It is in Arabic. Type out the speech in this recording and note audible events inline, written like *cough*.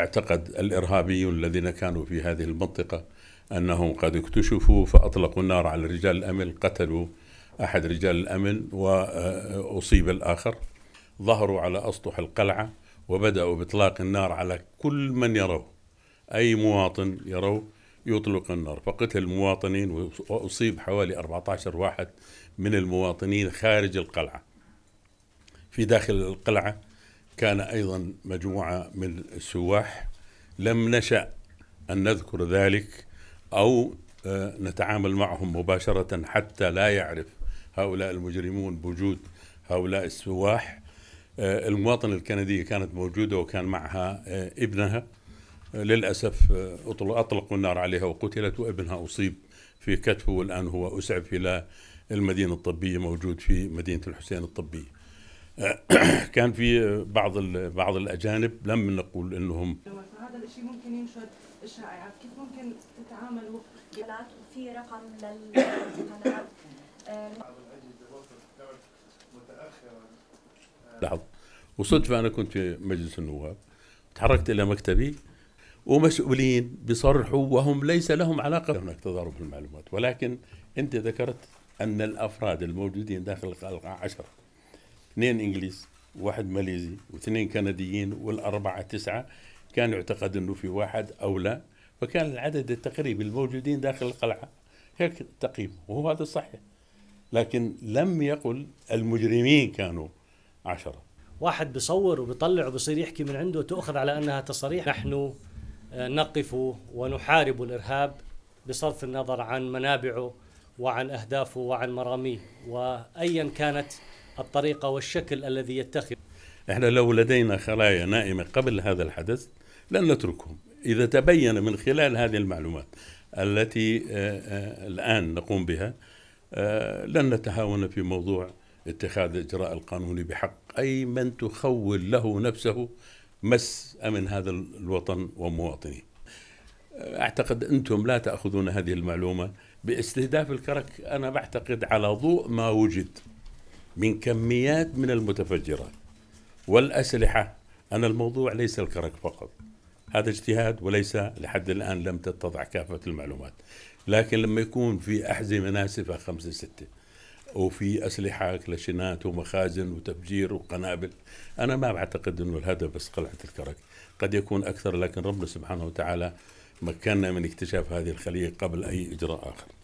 اعتقد الارهابيون الذين كانوا في هذه المنطقه انهم قد اكتشفوا فاطلقوا النار على رجال الامن قتلوا احد رجال الامن واصيب الاخر ظهروا على اسطح القلعه وبداوا باطلاق النار على كل من يروه اي مواطن يروه يطلق النار فقتل المواطنين واصيب حوالي 14 واحد من المواطنين خارج القلعه في داخل القلعه كان أيضا مجموعة من السواح لم نشأ أن نذكر ذلك أو آه، نتعامل معهم مباشرة حتى لا يعرف هؤلاء المجرمون بوجود هؤلاء السواح آه، المواطنة الكندية كانت موجودة وكان معها آه، ابنها للأسف أطلقوا النار عليها وقتلت وابنها أصيب في كتفه والآن هو أسعف إلى المدينة الطبية موجود في مدينة الحسين الطبية *coughs* كان في بعض بعض الاجانب لم نقول انهم هذا الشيء ممكن ينشر الشائعات كيف ممكن تتعاملوا في رقم للقناه آه، لحظة وصدفة أنا كنت في مجلس النواب تحركت إلى مكتبي ومسؤولين بصرحوا وهم ليس لهم علاقة هناك تضارب في المعلومات ولكن أنت ذكرت أن الأفراد الموجودين داخل القاعة 10 اثنين انجليز واحد ماليزي واثنين كنديين والاربعه تسعه كان يعتقد انه في واحد او لا فكان العدد التقريبي الموجودين داخل القلعه هيك تقييم وهو هذا صحيح لكن لم يقل المجرمين كانوا عشرة واحد بصور وبطلع وبصير يحكي من عنده تؤخذ على أنها تصريح نحن آه، نقف ونحارب الإرهاب بصرف النظر عن منابعه وعن أهدافه وعن مراميه وأيا كانت الطريقة والشكل الذي يتخذ احنا لو لدينا خلايا نائمة قبل هذا الحدث لن نتركهم إذا تبين من خلال هذه المعلومات التي آه، آه، الآن نقوم بها آه، لن نتهاون في موضوع اتخاذ الإجراء القانوني بحق أي من تخول له نفسه مس أمن هذا الوطن ومواطنيه أعتقد أنتم لا تأخذون هذه المعلومة باستهداف الكرك أنا بعتقد على ضوء ما وجد من كميات من المتفجرات والأسلحة أن الموضوع ليس الكرك فقط هذا اجتهاد وليس لحد الآن لم تتضع كافة المعلومات لكن لما يكون في أحزمة ناسفة خمسة ستة وفي أسلحة كلاشينات ومخازن وتفجير وقنابل أنا ما أعتقد أنه الهدف بس قلعة الكرك قد يكون أكثر لكن ربنا سبحانه وتعالى مكننا من اكتشاف هذه الخلية قبل أي إجراء آخر